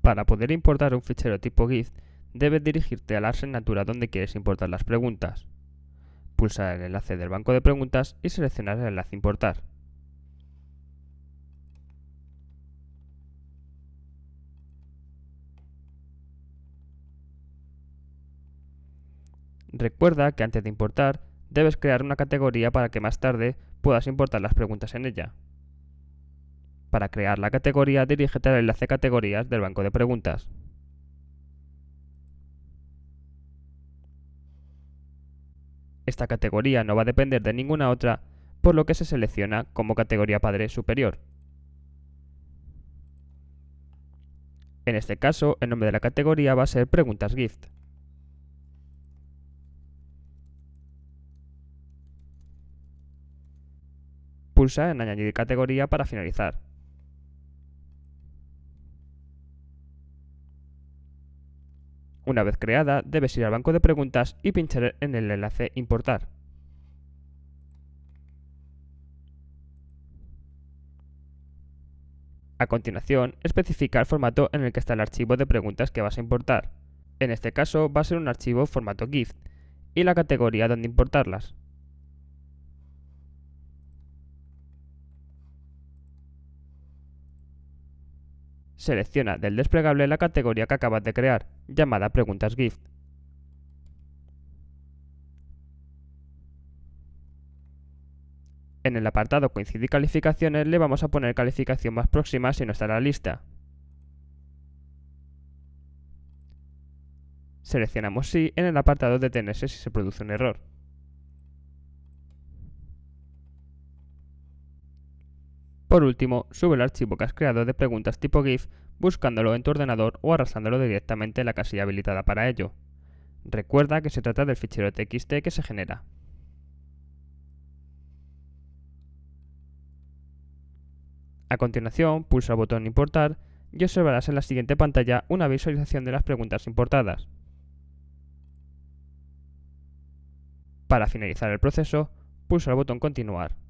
Para poder importar un fichero tipo GIF, debes dirigirte a la asignatura donde quieres importar las preguntas. Pulsar el enlace del banco de preguntas y seleccionar el enlace Importar. Recuerda que antes de importar, debes crear una categoría para que más tarde puedas importar las preguntas en ella. Para crear la categoría, dirígete al enlace Categorías del banco de preguntas. Esta categoría no va a depender de ninguna otra, por lo que se selecciona como categoría padre superior. En este caso, el nombre de la categoría va a ser Preguntas Gift. pulsa en añadir categoría para finalizar. Una vez creada, debes ir al banco de preguntas y pinchar en el enlace Importar. A continuación, especifica el formato en el que está el archivo de preguntas que vas a importar. En este caso va a ser un archivo formato GIF y la categoría donde importarlas. Selecciona del desplegable la categoría que acabas de crear, llamada Preguntas GIF. En el apartado Coincidir calificaciones le vamos a poner calificación más próxima si no está en la lista. Seleccionamos Sí en el apartado de si se produce un error. Por último, sube el archivo que has creado de preguntas tipo GIF buscándolo en tu ordenador o arrastrándolo directamente en la casilla habilitada para ello. Recuerda que se trata del fichero TXT que se genera. A continuación, pulsa el botón Importar y observarás en la siguiente pantalla una visualización de las preguntas importadas. Para finalizar el proceso, pulsa el botón Continuar.